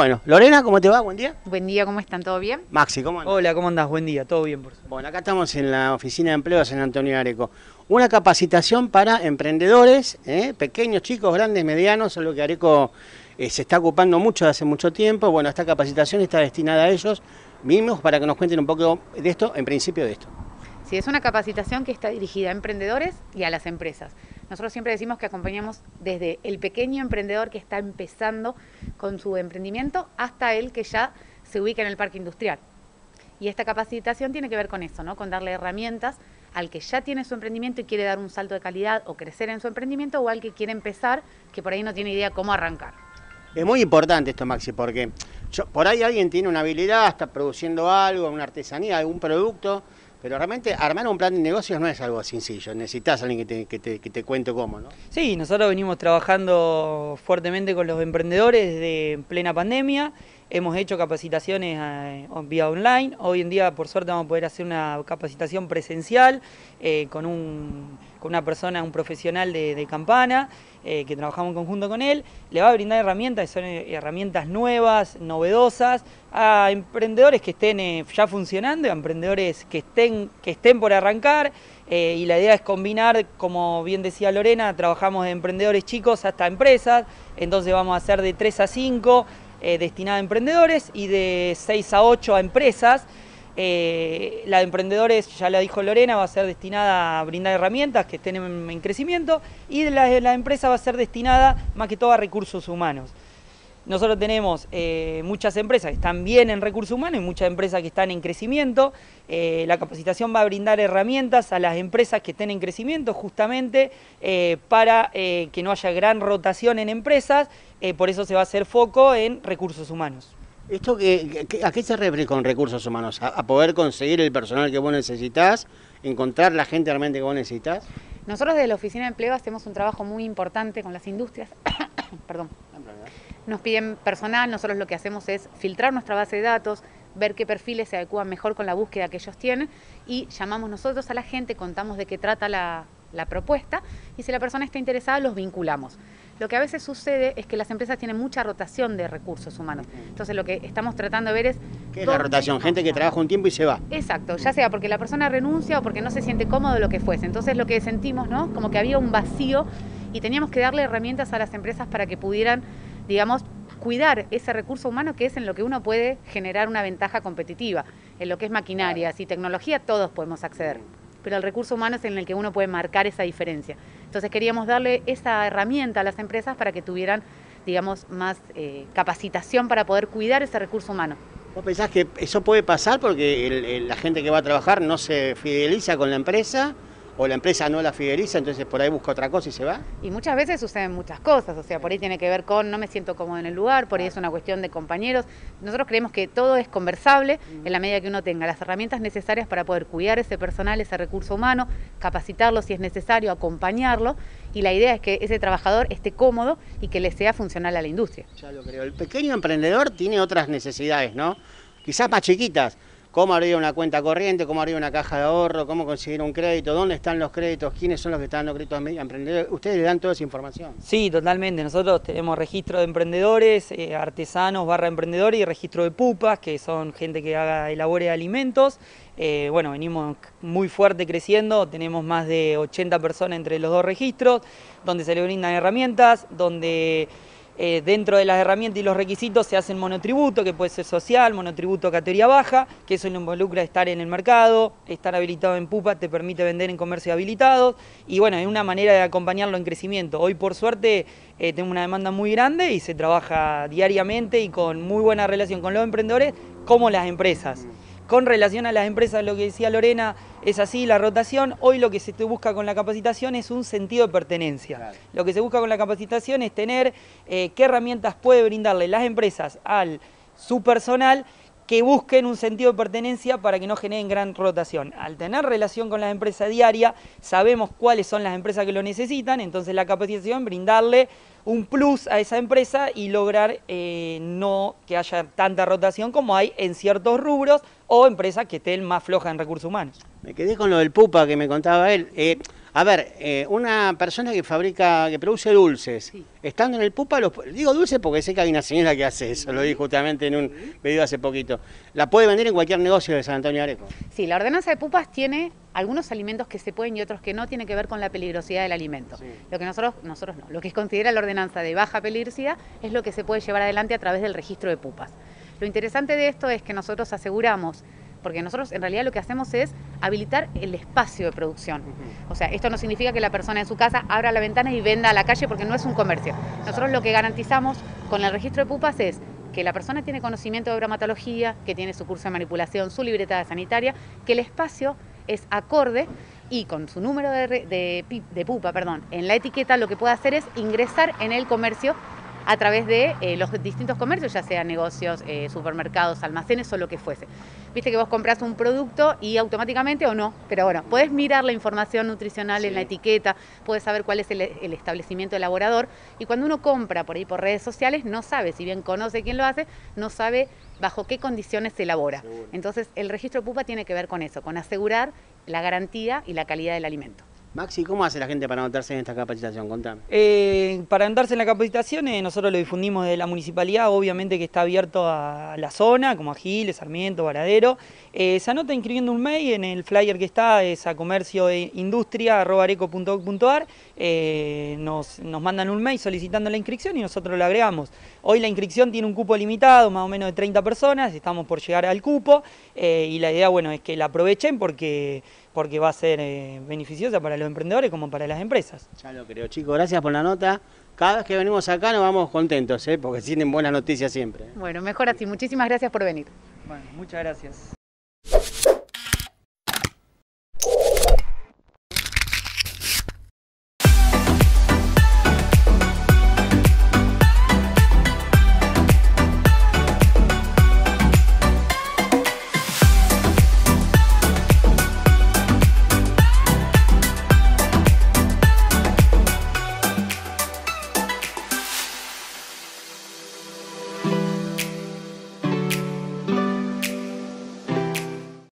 Bueno, Lorena, ¿cómo te va? Buen día. Buen día, ¿cómo están? ¿Todo bien? Maxi, ¿cómo andas? Hola, ¿cómo andas? Buen día, todo bien, por Bueno, acá estamos en la oficina de empleo de San Antonio Areco. Una capacitación para emprendedores, ¿eh? pequeños, chicos, grandes, medianos, algo lo que Areco eh, se está ocupando mucho hace mucho tiempo. Bueno, esta capacitación está destinada a ellos mismos para que nos cuenten un poco de esto, en principio de esto. ¿sí? Es una capacitación que está dirigida a emprendedores y a las empresas. Nosotros siempre decimos que acompañamos desde el pequeño emprendedor que está empezando con su emprendimiento hasta el que ya se ubica en el parque industrial. Y esta capacitación tiene que ver con eso, ¿no? Con darle herramientas al que ya tiene su emprendimiento y quiere dar un salto de calidad o crecer en su emprendimiento o al que quiere empezar, que por ahí no tiene idea cómo arrancar. Es muy importante esto, Maxi, porque por ahí alguien tiene una habilidad, está produciendo algo, una artesanía, algún producto, pero realmente armar un plan de negocios no es algo sencillo, necesitas a alguien que te, que, cuente cómo, ¿no? Sí, nosotros venimos trabajando fuertemente con los emprendedores de plena pandemia Hemos hecho capacitaciones eh, vía online. Hoy en día, por suerte, vamos a poder hacer una capacitación presencial eh, con, con, una persona, un profesional de, campana, eh, que trabajamos en conjunto con él. Le va a brindar herramientas, son herramientas nuevas, novedosas, a emprendedores que estén ya funcionando, a emprendedores que estén, que estén por arrancar. y la idea es combinar, como bien decía Lorena, trabajamos de emprendedores chicos hasta empresas. Entonces vamos a hacer de 3 a 5. Eh, destinada a emprendedores y de 6 a 8 a empresas. Eh, la de emprendedores, ya la dijo Lorena, va a ser destinada a brindar herramientas que estén en, crecimiento y la, la empresa va a ser destinada más que todo a recursos humanos. Nosotros tenemos eh, muchas empresas que están bien en recursos humanos y muchas empresas que están en crecimiento. Eh, la capacitación va a brindar herramientas a las empresas que estén en crecimiento justamente eh, para que no haya gran rotación en empresas. por eso se va a hacer foco en recursos humanos. ¿Esto que, a qué se refiere con recursos humanos? ¿A, poder conseguir el personal que vos necesitas? ¿Encontrar la gente realmente que vos necesitas? Nosotros desde la Oficina de Empleo hacemos un trabajo muy importante con las industrias. Perdón nos piden personal, nosotros lo que hacemos es filtrar nuestra base de datos, ver qué perfiles se adecúan mejor con la búsqueda que ellos tienen y llamamos nosotros a la gente, contamos de qué trata la, propuesta y si la persona está interesada los vinculamos. Lo que a veces sucede es que las empresas tienen mucha rotación de recursos humanos. Entonces lo que estamos tratando de ver es... ¿Qué es la rotación? Gente que trabaja un tiempo y se va. Exacto, ya sea porque la persona renuncia o porque no se siente cómodo lo que fuese. Entonces lo que sentimos, ¿no? Como que había un vacío y teníamos que darle herramientas a las empresas para que pudieran digamos, cuidar ese recurso humano que es en lo que uno puede generar una ventaja competitiva, en lo que es maquinarias y tecnología todos podemos acceder, pero el recurso humano es en el que uno puede marcar esa diferencia. Entonces queríamos darle esa herramienta a las empresas para que tuvieran, digamos, más eh, capacitación para poder cuidar ese recurso humano. ¿Vos pensás que eso puede pasar porque la gente que va a trabajar no se fideliza con la empresa? o la empresa no la fideliza, entonces por ahí busca otra cosa y se va. Y muchas veces suceden muchas cosas, o sea, por ahí tiene que ver con no me siento cómodo en el lugar, por ahí es una cuestión de compañeros. Nosotros creemos que todo es conversable en la medida que uno tenga las herramientas necesarias para poder cuidar ese personal, ese recurso humano, capacitarlo si es necesario, acompañarlo y la idea es que ese trabajador esté cómodo y que le sea funcional a la industria. Ya lo creo. El pequeño emprendedor tiene otras necesidades, ¿no? Quizás más chiquitas cómo abrir una cuenta corriente, cómo abrir una caja de ahorro, cómo conseguir un crédito, dónde están los créditos, quiénes son los que están los créditos a emprendedores. Ustedes le dan toda esa información. Sí, totalmente. Nosotros tenemos registro de emprendedores, eh, artesanos barra emprendedores y registro de pupas, que son gente que haga, elabore alimentos. Eh, bueno, venimos muy fuerte creciendo, tenemos más de 80 personas entre los dos registros, donde se le brindan herramientas, donde eh, dentro de las herramientas y los requisitos se hacen monotributo, que puede ser social, monotributo categoría baja, que eso involucra estar en el mercado, estar habilitado en pupa, te permite vender en comercio habilitados, y bueno, es una manera de acompañarlo en crecimiento. Hoy por suerte eh, tengo una demanda muy grande y se trabaja diariamente y con muy buena relación con los emprendedores como las empresas. Con relación a las empresas, lo que decía Lorena, es así la rotación. Hoy lo que se te busca con la capacitación es un sentido de pertenencia. Lo que se busca con la capacitación es tener eh, qué herramientas puede brindarle las empresas al su personal que busquen un sentido de pertenencia para que no generen gran rotación. Al tener relación con las empresas diaria, sabemos cuáles son las empresas que lo necesitan, entonces la capacitación, brindarle un plus a esa empresa y lograr eh, no que haya tanta rotación como hay en ciertos rubros o empresas que estén más flojas en recursos humanos. Me quedé con lo del pupa que me contaba él. Eh, a ver, eh, una persona que fabrica, que produce dulces, estando en el pupa, digo dulces porque sé que hay una señora que hace eso, lo dije justamente en un video hace poquito. La puede vender en cualquier negocio de San Antonio Areco. Sí, la ordenanza de pupas tiene algunos alimentos que se pueden y otros que no, tiene que ver con la peligrosidad del alimento. Lo que nosotros, nosotros no, lo que considera la ordenanza de baja peligrosidad es lo que se puede llevar adelante a través del registro de pupas. Lo interesante de esto es que nosotros aseguramos porque nosotros en realidad lo que hacemos es habilitar el espacio de producción. O sea, esto no significa que la persona en su casa abra la ventana y venda a la calle porque no es un comercio. Nosotros lo que garantizamos con el registro de pupas es que la persona tiene conocimiento de bromatología, que tiene su curso de manipulación, su libreta sanitaria, que el espacio es acorde y con su número de, pupa perdón, en la etiqueta lo que puede hacer es ingresar en el comercio a través de eh, los distintos comercios, ya sean negocios, eh, supermercados, almacenes o lo que fuese. Viste que vos compras un producto y automáticamente o no, pero bueno, podés mirar la información nutricional en la etiqueta, podés saber cuál es el, el establecimiento elaborador y cuando uno compra por ahí por redes sociales no sabe, si bien conoce quién lo hace, no sabe bajo qué condiciones se elabora. Entonces, el registro PUPA tiene que ver con eso, con asegurar la garantía y la calidad del alimento. Maxi, ¿cómo hace la gente para anotarse en esta capacitación? Contame. Eh, para anotarse en la capacitación, eh, nosotros lo difundimos de la municipalidad, obviamente que está abierto a la zona, como a Giles, Sarmiento, Varadero. Eh, se anota inscribiendo un mail en el flyer que está, es a Eh, nos, nos mandan un mail solicitando la inscripción y nosotros lo agregamos. Hoy la inscripción tiene un cupo limitado, más o menos de 30 personas, estamos por llegar al cupo y la idea, bueno, es que la aprovechen porque porque va a ser eh, beneficiosa para los emprendedores como para las empresas. Ya lo creo, chicos, gracias por la nota. Cada vez que venimos acá nos vamos contentos, ¿eh? porque tienen buenas noticias siempre. ¿eh? Bueno, mejor así. Muchísimas gracias por venir. Bueno, muchas gracias.